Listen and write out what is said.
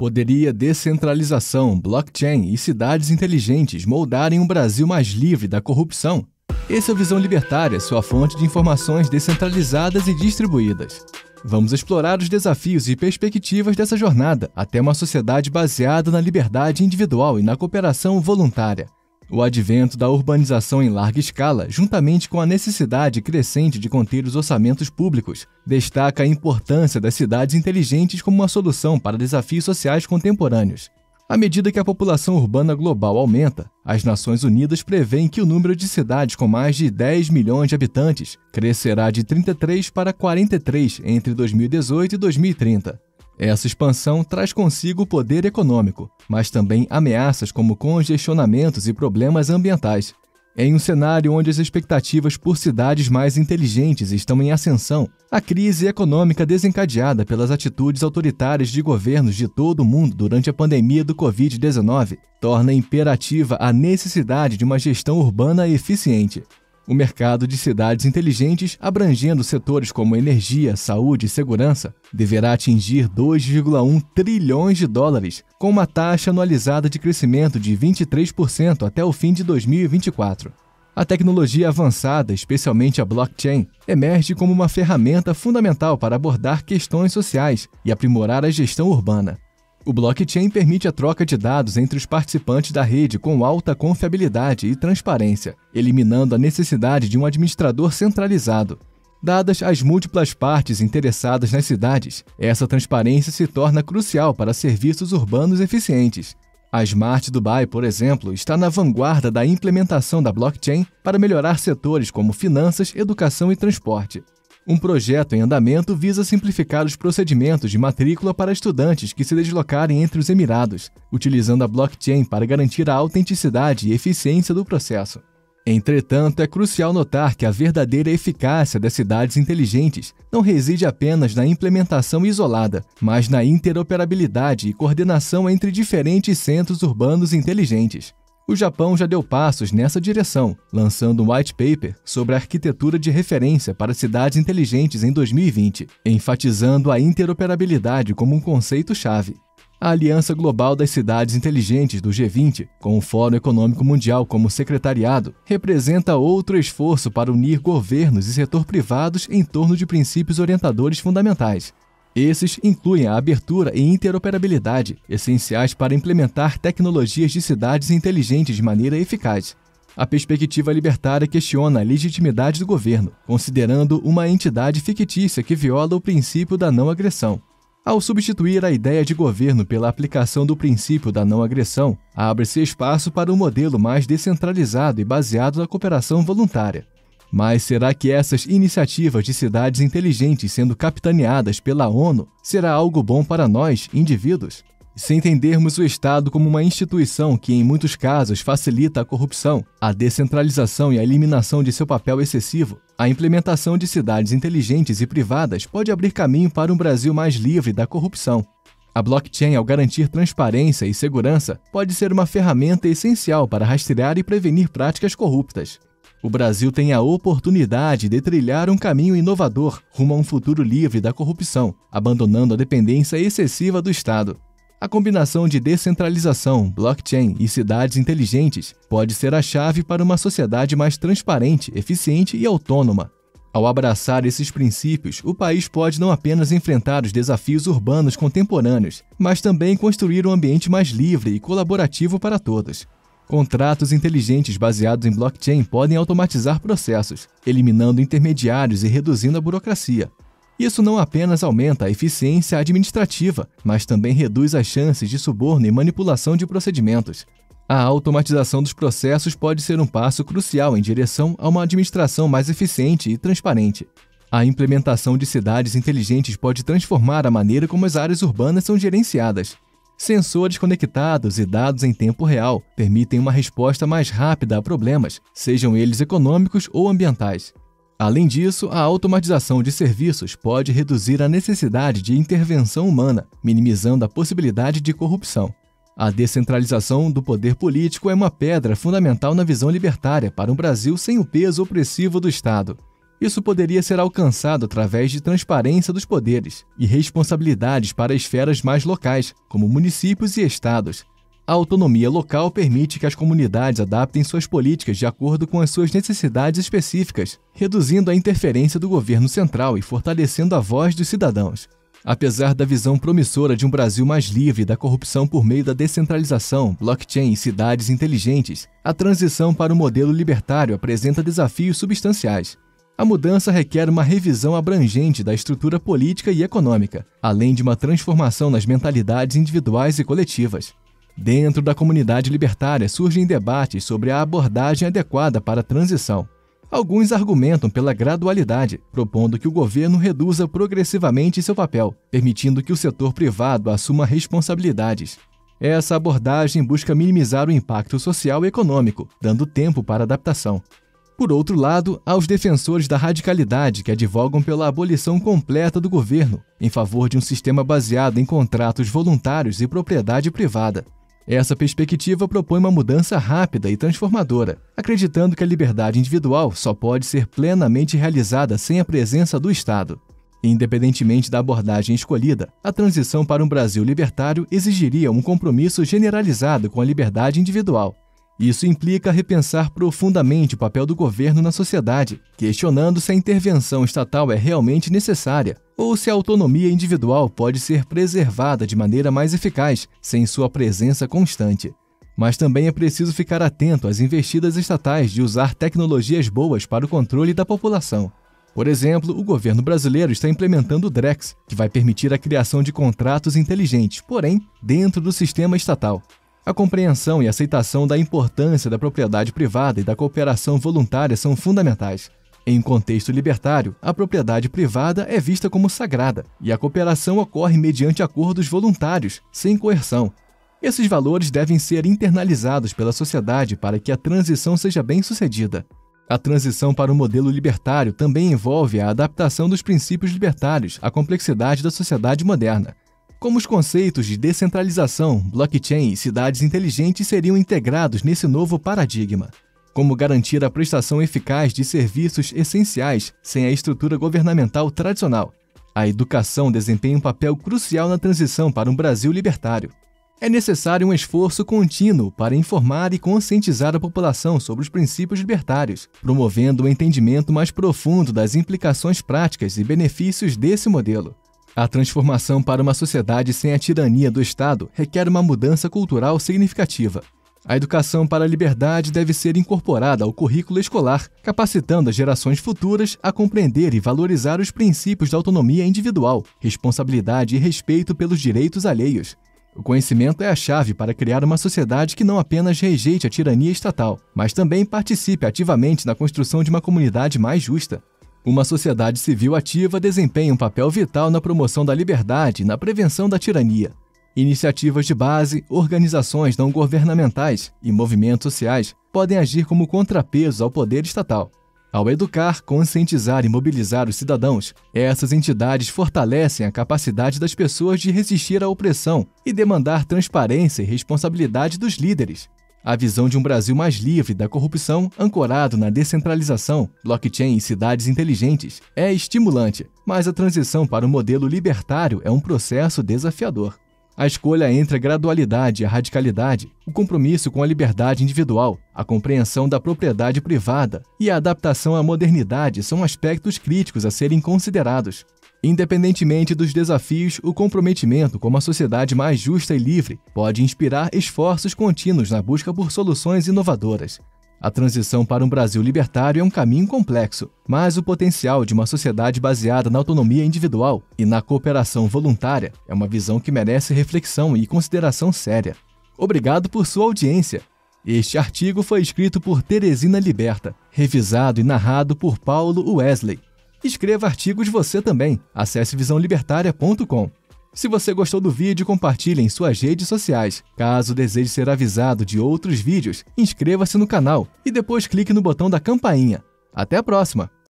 Poderia descentralização, blockchain e cidades inteligentes moldarem um Brasil mais livre da corrupção? Essa é a Visão Libertária, sua fonte de informações descentralizadas e distribuídas. Vamos explorar os desafios e perspectivas dessa jornada até uma sociedade baseada na liberdade individual e na cooperação voluntária. O advento da urbanização em larga escala, juntamente com a necessidade crescente de conter os orçamentos públicos, destaca a importância das cidades inteligentes como uma solução para desafios sociais contemporâneos. À medida que a população urbana global aumenta, as Nações Unidas prevêem que o número de cidades com mais de 10 milhões de habitantes crescerá de 33 para 43 entre 2018 e 2030. Essa expansão traz consigo poder econômico, mas também ameaças como congestionamentos e problemas ambientais. Em um cenário onde as expectativas por cidades mais inteligentes estão em ascensão, a crise econômica desencadeada pelas atitudes autoritárias de governos de todo o mundo durante a pandemia do Covid-19 torna imperativa a necessidade de uma gestão urbana eficiente. O mercado de cidades inteligentes, abrangendo setores como energia, saúde e segurança, deverá atingir 2,1 trilhões de dólares, com uma taxa anualizada de crescimento de 23% até o fim de 2024. A tecnologia avançada, especialmente a blockchain, emerge como uma ferramenta fundamental para abordar questões sociais e aprimorar a gestão urbana. O blockchain permite a troca de dados entre os participantes da rede com alta confiabilidade e transparência, eliminando a necessidade de um administrador centralizado. Dadas as múltiplas partes interessadas nas cidades, essa transparência se torna crucial para serviços urbanos eficientes. A Smart Dubai, por exemplo, está na vanguarda da implementação da blockchain para melhorar setores como finanças, educação e transporte. Um projeto em andamento visa simplificar os procedimentos de matrícula para estudantes que se deslocarem entre os Emirados, utilizando a blockchain para garantir a autenticidade e eficiência do processo. Entretanto, é crucial notar que a verdadeira eficácia das cidades inteligentes não reside apenas na implementação isolada, mas na interoperabilidade e coordenação entre diferentes centros urbanos inteligentes. O Japão já deu passos nessa direção, lançando um white paper sobre a arquitetura de referência para cidades inteligentes em 2020, enfatizando a interoperabilidade como um conceito-chave. A Aliança Global das Cidades Inteligentes do G20, com o Fórum Econômico Mundial como secretariado, representa outro esforço para unir governos e setor privados em torno de princípios orientadores fundamentais, esses incluem a abertura e interoperabilidade, essenciais para implementar tecnologias de cidades inteligentes de maneira eficaz. A perspectiva libertária questiona a legitimidade do governo, considerando uma entidade fictícia que viola o princípio da não agressão. Ao substituir a ideia de governo pela aplicação do princípio da não agressão, abre-se espaço para um modelo mais descentralizado e baseado na cooperação voluntária. Mas será que essas iniciativas de cidades inteligentes sendo capitaneadas pela ONU será algo bom para nós, indivíduos? Se entendermos o Estado como uma instituição que, em muitos casos, facilita a corrupção, a descentralização e a eliminação de seu papel excessivo, a implementação de cidades inteligentes e privadas pode abrir caminho para um Brasil mais livre da corrupção. A blockchain, ao garantir transparência e segurança, pode ser uma ferramenta essencial para rastrear e prevenir práticas corruptas o Brasil tem a oportunidade de trilhar um caminho inovador rumo a um futuro livre da corrupção, abandonando a dependência excessiva do Estado. A combinação de descentralização, blockchain e cidades inteligentes pode ser a chave para uma sociedade mais transparente, eficiente e autônoma. Ao abraçar esses princípios, o país pode não apenas enfrentar os desafios urbanos contemporâneos, mas também construir um ambiente mais livre e colaborativo para todos. Contratos inteligentes baseados em blockchain podem automatizar processos, eliminando intermediários e reduzindo a burocracia. Isso não apenas aumenta a eficiência administrativa, mas também reduz as chances de suborno e manipulação de procedimentos. A automatização dos processos pode ser um passo crucial em direção a uma administração mais eficiente e transparente. A implementação de cidades inteligentes pode transformar a maneira como as áreas urbanas são gerenciadas, Sensores conectados e dados em tempo real permitem uma resposta mais rápida a problemas, sejam eles econômicos ou ambientais. Além disso, a automatização de serviços pode reduzir a necessidade de intervenção humana, minimizando a possibilidade de corrupção. A descentralização do poder político é uma pedra fundamental na visão libertária para um Brasil sem o peso opressivo do Estado. Isso poderia ser alcançado através de transparência dos poderes e responsabilidades para esferas mais locais, como municípios e estados. A autonomia local permite que as comunidades adaptem suas políticas de acordo com as suas necessidades específicas, reduzindo a interferência do governo central e fortalecendo a voz dos cidadãos. Apesar da visão promissora de um Brasil mais livre da corrupção por meio da descentralização, blockchain e cidades inteligentes, a transição para o modelo libertário apresenta desafios substanciais. A mudança requer uma revisão abrangente da estrutura política e econômica, além de uma transformação nas mentalidades individuais e coletivas. Dentro da comunidade libertária surgem debates sobre a abordagem adequada para a transição. Alguns argumentam pela gradualidade, propondo que o governo reduza progressivamente seu papel, permitindo que o setor privado assuma responsabilidades. Essa abordagem busca minimizar o impacto social e econômico, dando tempo para adaptação. Por outro lado, há os defensores da radicalidade que advogam pela abolição completa do governo, em favor de um sistema baseado em contratos voluntários e propriedade privada. Essa perspectiva propõe uma mudança rápida e transformadora, acreditando que a liberdade individual só pode ser plenamente realizada sem a presença do Estado. Independentemente da abordagem escolhida, a transição para um Brasil libertário exigiria um compromisso generalizado com a liberdade individual, isso implica repensar profundamente o papel do governo na sociedade, questionando se a intervenção estatal é realmente necessária ou se a autonomia individual pode ser preservada de maneira mais eficaz sem sua presença constante. Mas também é preciso ficar atento às investidas estatais de usar tecnologias boas para o controle da população. Por exemplo, o governo brasileiro está implementando o DREX, que vai permitir a criação de contratos inteligentes, porém, dentro do sistema estatal. A compreensão e aceitação da importância da propriedade privada e da cooperação voluntária são fundamentais. Em um contexto libertário, a propriedade privada é vista como sagrada e a cooperação ocorre mediante acordos voluntários, sem coerção. Esses valores devem ser internalizados pela sociedade para que a transição seja bem sucedida. A transição para o modelo libertário também envolve a adaptação dos princípios libertários à complexidade da sociedade moderna. Como os conceitos de descentralização, blockchain e cidades inteligentes seriam integrados nesse novo paradigma? Como garantir a prestação eficaz de serviços essenciais sem a estrutura governamental tradicional? A educação desempenha um papel crucial na transição para um Brasil libertário. É necessário um esforço contínuo para informar e conscientizar a população sobre os princípios libertários, promovendo o um entendimento mais profundo das implicações práticas e benefícios desse modelo. A transformação para uma sociedade sem a tirania do Estado requer uma mudança cultural significativa. A educação para a liberdade deve ser incorporada ao currículo escolar, capacitando as gerações futuras a compreender e valorizar os princípios da autonomia individual, responsabilidade e respeito pelos direitos alheios. O conhecimento é a chave para criar uma sociedade que não apenas rejeite a tirania estatal, mas também participe ativamente na construção de uma comunidade mais justa. Uma sociedade civil ativa desempenha um papel vital na promoção da liberdade e na prevenção da tirania. Iniciativas de base, organizações não governamentais e movimentos sociais podem agir como contrapeso ao poder estatal. Ao educar, conscientizar e mobilizar os cidadãos, essas entidades fortalecem a capacidade das pessoas de resistir à opressão e demandar transparência e responsabilidade dos líderes. A visão de um Brasil mais livre da corrupção, ancorado na descentralização, blockchain e cidades inteligentes, é estimulante, mas a transição para o um modelo libertário é um processo desafiador. A escolha entre a gradualidade e a radicalidade, o compromisso com a liberdade individual, a compreensão da propriedade privada e a adaptação à modernidade são aspectos críticos a serem considerados, Independentemente dos desafios, o comprometimento com uma sociedade mais justa e livre pode inspirar esforços contínuos na busca por soluções inovadoras. A transição para um Brasil libertário é um caminho complexo, mas o potencial de uma sociedade baseada na autonomia individual e na cooperação voluntária é uma visão que merece reflexão e consideração séria. Obrigado por sua audiência. Este artigo foi escrito por Teresina Liberta, revisado e narrado por Paulo Wesley. Escreva artigos você também. Acesse visãolibertaria.com. Se você gostou do vídeo, compartilhe em suas redes sociais. Caso deseje ser avisado de outros vídeos, inscreva-se no canal e depois clique no botão da campainha. Até a próxima!